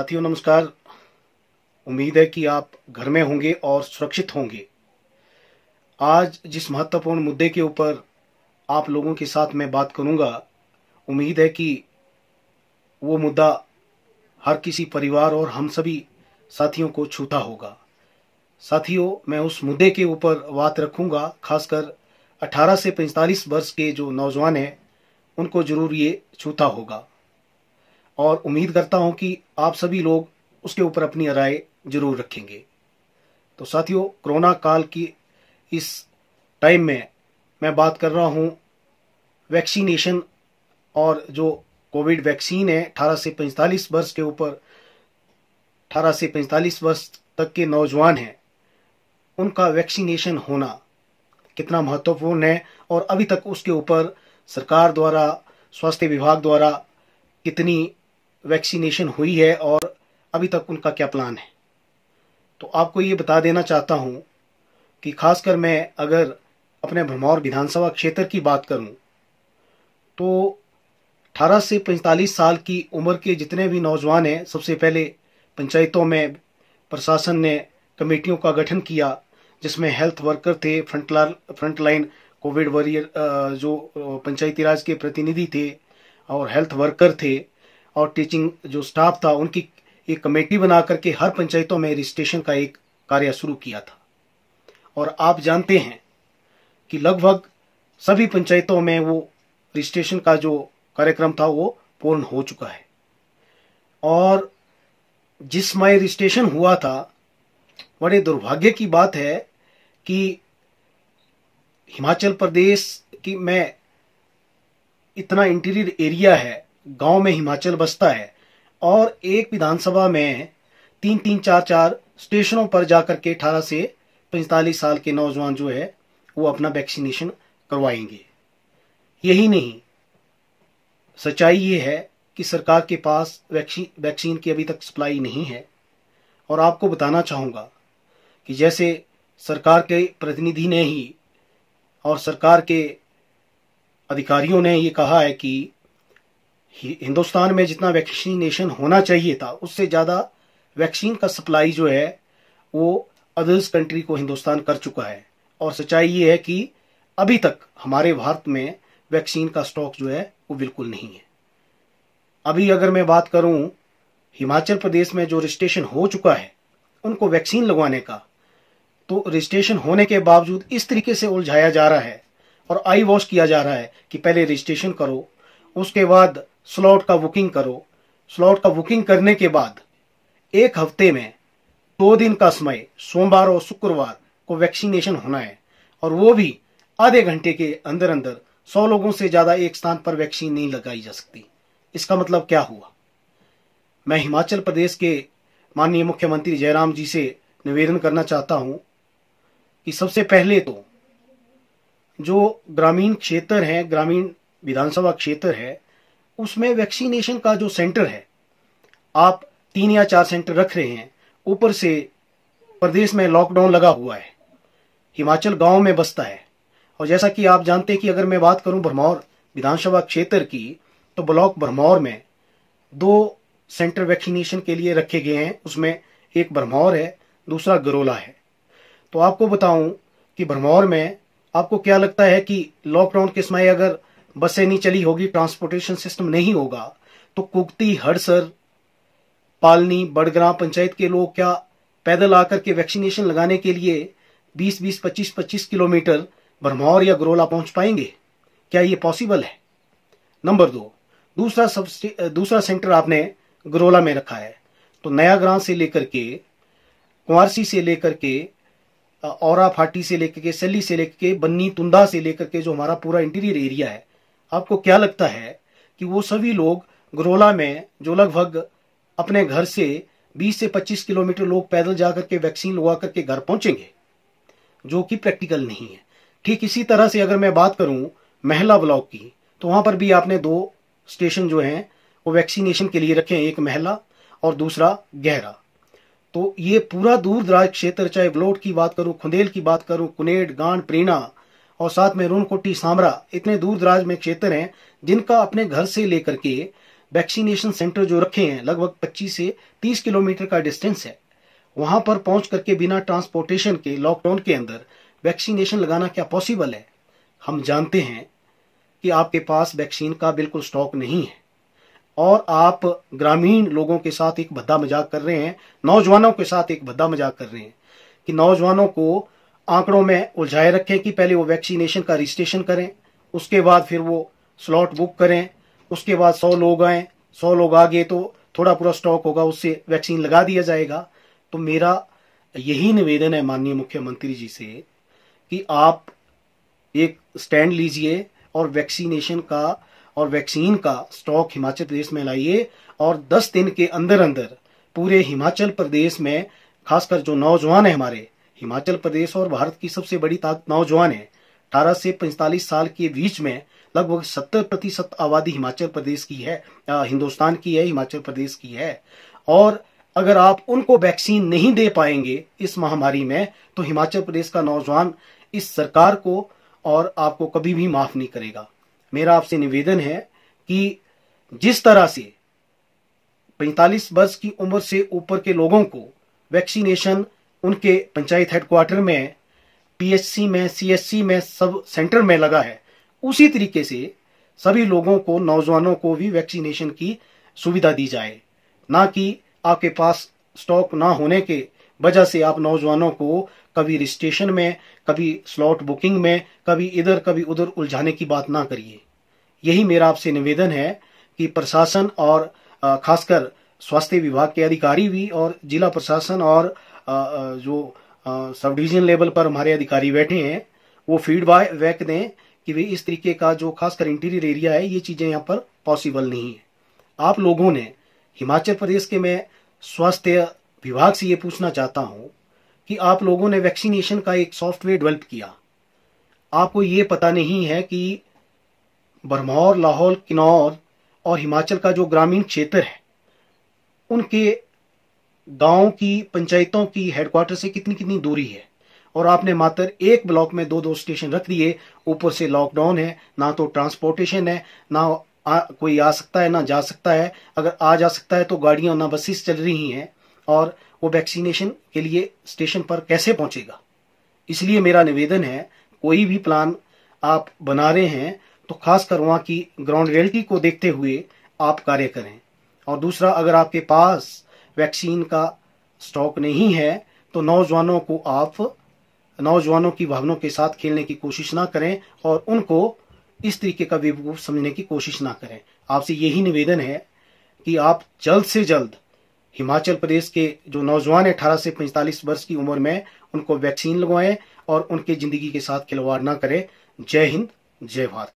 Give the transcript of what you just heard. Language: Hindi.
साथियों नमस्कार उम्मीद है कि आप घर में होंगे और सुरक्षित होंगे आज जिस महत्वपूर्ण मुद्दे के ऊपर आप लोगों के साथ मैं बात करूंगा उम्मीद है कि वो मुद्दा हर किसी परिवार और हम सभी साथियों को छूता होगा साथियों मैं उस मुद्दे के ऊपर बात रखूंगा खासकर 18 से 45 वर्ष के जो नौजवान हैं उनको जरूर ये छूता होगा और उम्मीद करता हूं कि आप सभी लोग उसके ऊपर अपनी राय जरूर रखेंगे तो साथियों कोरोना काल की इस टाइम में मैं बात कर रहा हूं वैक्सीनेशन और जो कोविड वैक्सीन है 18 से 45 वर्ष के ऊपर 18 से 45 वर्ष तक के नौजवान हैं उनका वैक्सीनेशन होना कितना महत्वपूर्ण है और अभी तक उसके ऊपर सरकार द्वारा स्वास्थ्य विभाग द्वारा कितनी वैक्सीनेशन हुई है और अभी तक उनका क्या प्लान है तो आपको ये बता देना चाहता हूँ कि खासकर मैं अगर अपने भरमौर विधानसभा क्षेत्र की बात करूँ तो 18 से 45 साल की उम्र के जितने भी नौजवान हैं सबसे पहले पंचायतों में प्रशासन ने कमेटियों का गठन किया जिसमें हेल्थ वर्कर थे फ्रंटलाइन फ्रंटलाइन कोविड वॉरियर जो पंचायती राज के प्रतिनिधि थे और हेल्थ वर्कर थे और टीचिंग जो स्टाफ था उनकी एक कमेटी बना करके हर पंचायतों में रजिस्ट्रेशन का एक कार्य शुरू किया था और आप जानते हैं कि लगभग सभी पंचायतों में वो रजिस्ट्रेशन का जो कार्यक्रम था वो पूर्ण हो चुका है और जिस समय रजिस्ट्रेशन हुआ था बड़े दुर्भाग्य की बात है कि हिमाचल प्रदेश की में इतना इंटीरियर एरिया है गांव में हिमाचल बसता है और एक विधानसभा में तीन तीन चार चार स्टेशनों पर जाकर के अठारह से पैंतालीस साल के नौजवान जो है वो अपना वैक्सीनेशन करवाएंगे यही नहीं सच्चाई ये है कि सरकार के पास वैक्सीन वैक्सीन की अभी तक सप्लाई नहीं है और आपको बताना चाहूँगा कि जैसे सरकार के प्रतिनिधि ने ही और सरकार के अधिकारियों ने ये कहा है कि हिंदुस्तान में जितना वैक्सीनेशन होना चाहिए था उससे ज़्यादा वैक्सीन का सप्लाई जो है वो अदर्स कंट्री को हिंदुस्तान कर चुका है और सच्चाई ये है कि अभी तक हमारे भारत में वैक्सीन का स्टॉक जो है वो बिल्कुल नहीं है अभी अगर मैं बात करूं हिमाचल प्रदेश में जो रजिस्ट्रेशन हो चुका है उनको वैक्सीन लगवाने का तो रजिस्ट्रेशन होने के बावजूद इस तरीके से उलझाया जा रहा है और आई वॉश किया जा रहा है कि पहले रजिस्ट्रेशन करो उसके बाद स्लॉट का बुकिंग करो स्लॉट का बुकिंग करने के बाद एक हफ्ते में दो दिन का समय सोमवार और शुक्रवार को वैक्सीनेशन होना है और वो भी आधे घंटे के अंदर अंदर सौ लोगों से ज़्यादा एक स्थान पर वैक्सीन नहीं लगाई जा सकती इसका मतलब क्या हुआ मैं हिमाचल प्रदेश के माननीय मुख्यमंत्री जयराम जी से निवेदन करना चाहता हूं कि सबसे पहले तो जो ग्रामीण क्षेत्र है ग्रामीण विधानसभा क्षेत्र है उसमें वैक्सीनेशन का जो सेंटर है आप तीन या चार सेंटर रख रहे हैं ऊपर से प्रदेश में लॉकडाउन लगा हुआ है हिमाचल गांव में बसता है और जैसा कि आप जानते हैं कि अगर मैं बात करूं भरमौर विधानसभा क्षेत्र की तो ब्लॉक भरमौर में दो सेंटर वैक्सीनेशन के लिए रखे गए हैं उसमें एक भरमौर है दूसरा गरोला है तो आपको बताऊं कि भरमौर में आपको क्या लगता है कि लॉकडाउन के समय अगर बसें नहीं चली होगी ट्रांसपोर्टेशन सिस्टम नहीं होगा तो कुगती हड़सर पालनी बड़ग्राम पंचायत के लोग क्या पैदल आकर के वैक्सीनेशन लगाने के लिए 20 20 25 25 किलोमीटर भरमौर या गरोला पहुंच पाएंगे क्या ये पॉसिबल है नंबर दो दूसरा सब दूसरा सेंटर आपने गरोला में रखा है तो नया ग्राम से लेकर के कुंवारसी से लेकर के और फाटी से लेकर के सली से लेकर के बन्नी तुंदा से लेकर के जो हमारा पूरा इंटीरियर एरिया है आपको क्या लगता है कि वो सभी लोग गुरोला में जो लगभग अपने घर से 20 से 25 किलोमीटर लोग पैदल जाकर के वैक्सीन लगा करके घर पहुंचेंगे जो कि प्रैक्टिकल नहीं है ठीक इसी तरह से अगर मैं बात करूं महिला ब्लॉक की तो वहां पर भी आपने दो स्टेशन जो हैं वो वैक्सीनेशन के लिए रखे हैं एक महिला और दूसरा गहरा तो ये पूरा दूर दराज क्षेत्र चाहे ब्लोट की बात करूं खुंदेल की बात करूं कुनेड गांड प्रेरणा और साथ में रोनकोटी सामरा इतने दूर दराज में क्षेत्र हैं जिनका अपने घर से लेकर के वैक्सीनेशन सेंटर जो रखे हैं लगभग 25 से 30 किलोमीटर का डिस्टेंस है वहां पर पहुंच करके बिना ट्रांसपोर्टेशन के लॉकडाउन के अंदर वैक्सीनेशन लगाना क्या पॉसिबल है हम जानते हैं कि आपके पास वैक्सीन का बिल्कुल स्टॉक नहीं है और आप ग्रामीण लोगों के साथ एक भद्दा मजाक कर रहे हैं नौजवानों के साथ एक भद्दा मजाक कर रहे हैं कि नौजवानों को आंकड़ों में उलझाए रखें कि पहले वो वैक्सीनेशन का रजिस्ट्रेशन करें उसके बाद फिर वो स्लॉट बुक करें उसके बाद सौ लोग आए सौ लोग आ गए तो थोड़ा पूरा स्टॉक होगा उससे वैक्सीन लगा दिया जाएगा तो मेरा यही निवेदन है माननीय मुख्यमंत्री जी से कि आप एक स्टैंड लीजिए और वैक्सीनेशन का और वैक्सीन का स्टॉक हिमाचल प्रदेश में लाइए और 10 दिन के अंदर अंदर पूरे हिमाचल प्रदेश में खासकर जो नौजवान है हमारे हिमाचल प्रदेश और भारत की सबसे बड़ी ताकत नौजवान है अठारह से पैंतालीस साल के बीच में लगभग सत्तर प्रतिशत आबादी हिमाचल प्रदेश की है आ, हिंदुस्तान की है हिमाचल प्रदेश की है और अगर आप उनको वैक्सीन नहीं दे पाएंगे इस महामारी में तो हिमाचल प्रदेश का नौजवान इस सरकार को और आपको कभी भी माफ नहीं करेगा मेरा आपसे निवेदन है कि जिस तरह से 45 वर्ष की उम्र से ऊपर के लोगों को वैक्सीनेशन उनके पंचायत हेडक्वार्टर में पीएचसी में सीएससी में सब सेंटर में लगा है उसी तरीके से सभी लोगों को नौजवानों को भी वैक्सीनेशन की सुविधा दी जाए ना कि आपके पास स्टॉक ना होने के वजह से आप नौजवानों को कभी रजिस्ट्रेशन में कभी स्लॉट बुकिंग में कभी इधर कभी उधर उलझाने की बात ना करिए यही मेरा आपसे निवेदन है कि प्रशासन और खासकर स्वास्थ्य विभाग के अधिकारी भी और जिला प्रशासन और जो सब डिवीजन लेवल पर हमारे अधिकारी बैठे हैं वो फीडबैक दें कि भाई इस तरीके का जो खासकर इंटीरियर एरिया है ये चीज़ें यहाँ पर पॉसिबल नहीं है आप लोगों ने हिमाचल प्रदेश के मैं स्वास्थ्य विभाग से ये पूछना चाहता हूं कि आप लोगों ने वैक्सीनेशन का एक सॉफ्टवेयर डेवलप किया आपको ये पता नहीं है कि भरमौर लाहौल किन्नौर और हिमाचल का जो ग्रामीण क्षेत्र है उनके गांव की पंचायतों की हेडक्वार्टर से कितनी कितनी दूरी है और आपने मात्र एक ब्लॉक में दो दो स्टेशन रख दिए ऊपर से लॉकडाउन है ना तो ट्रांसपोर्टेशन है ना आ, कोई आ सकता है ना जा सकता है अगर आ जा सकता है तो गाड़ियां ना बसेस चल रही हैं और वो वैक्सीनेशन के लिए स्टेशन पर कैसे पहुंचेगा इसलिए मेरा निवेदन है कोई भी प्लान आप बना रहे हैं तो खासकर वहां की ग्राउंड रियलिटी को देखते हुए आप कार्य करें और दूसरा अगर आपके पास वैक्सीन का स्टॉक नहीं है तो नौजवानों को आप नौजवानों की भावनाओं के साथ खेलने की कोशिश ना करें और उनको इस तरीके का विभूप समझने की कोशिश ना करें आपसे यही निवेदन है कि आप जल्द से जल्द हिमाचल प्रदेश के जो नौजवान है अठारह से पैंतालीस वर्ष की उम्र में उनको वैक्सीन लगवाएं और उनके ज़िंदगी के साथ खिलवाड़ ना करें जय हिंद जय भारत